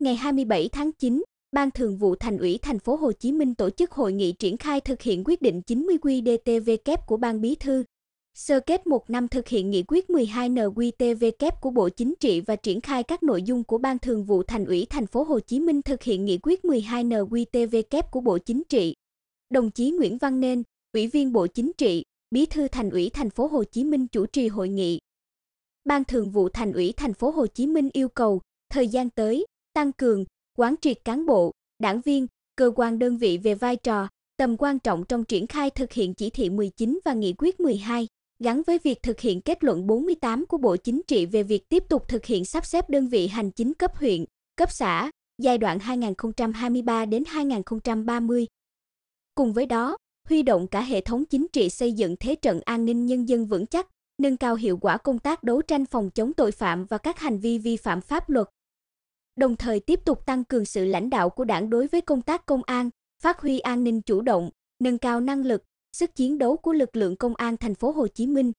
ngày 27 tháng 9, Ban Thường vụ Thành ủy Thành phố Hồ Chí Minh tổ chức hội nghị triển khai thực hiện quyết định 90 QĐ-TVK của Ban Bí thư. Sơ kết một năm thực hiện nghị quyết 12 NQTVK của Bộ Chính trị và triển khai các nội dung của Ban Thường vụ Thành ủy Thành phố Hồ Chí Minh thực hiện nghị quyết 12 NQTVK của Bộ Chính trị. Đồng chí Nguyễn Văn Nên, Ủy viên Bộ Chính trị, Bí thư Thành ủy Thành phố Hồ Chí Minh chủ trì hội nghị. Ban Thường vụ Thành ủy Thành phố Hồ Chí Minh yêu cầu thời gian tới tăng cường, quán triệt cán bộ, đảng viên, cơ quan đơn vị về vai trò, tầm quan trọng trong triển khai thực hiện chỉ thị 19 và nghị quyết 12, gắn với việc thực hiện kết luận 48 của Bộ Chính trị về việc tiếp tục thực hiện sắp xếp đơn vị hành chính cấp huyện, cấp xã giai đoạn 2023 đến 2030. Cùng với đó, huy động cả hệ thống chính trị xây dựng thế trận an ninh nhân dân vững chắc, nâng cao hiệu quả công tác đấu tranh phòng chống tội phạm và các hành vi vi phạm pháp luật, đồng thời tiếp tục tăng cường sự lãnh đạo của Đảng đối với công tác công an, phát huy an ninh chủ động, nâng cao năng lực, sức chiến đấu của lực lượng công an thành phố Hồ Chí Minh,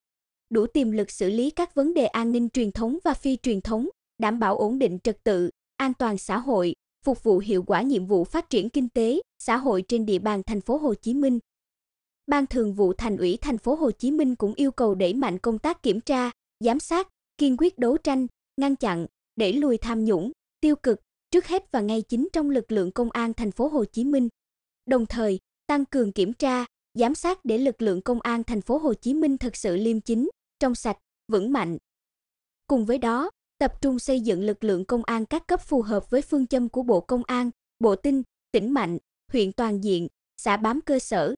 đủ tiềm lực xử lý các vấn đề an ninh truyền thống và phi truyền thống, đảm bảo ổn định trật tự, an toàn xã hội, phục vụ hiệu quả nhiệm vụ phát triển kinh tế, xã hội trên địa bàn thành phố Hồ Chí Minh. Ban Thường vụ Thành ủy thành phố Hồ Chí Minh cũng yêu cầu đẩy mạnh công tác kiểm tra, giám sát, kiên quyết đấu tranh, ngăn chặn, đẩy lùi tham nhũng, tiêu cực, trước hết và ngay chính trong lực lượng công an thành phố Hồ Chí Minh. Đồng thời, tăng cường kiểm tra, giám sát để lực lượng công an thành phố Hồ Chí Minh thật sự liêm chính, trong sạch, vững mạnh. Cùng với đó, tập trung xây dựng lực lượng công an các cấp phù hợp với phương châm của Bộ Công an, Bộ Tinh, tỉnh mạnh, huyện toàn diện, xã bám cơ sở.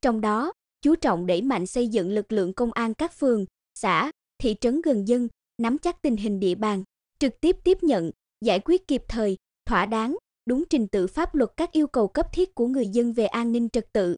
Trong đó, chú trọng đẩy mạnh xây dựng lực lượng công an các phường, xã, thị trấn gần dân, nắm chắc tình hình địa bàn, trực tiếp tiếp nhận, giải quyết kịp thời, thỏa đáng, đúng trình tự pháp luật các yêu cầu cấp thiết của người dân về an ninh trật tự.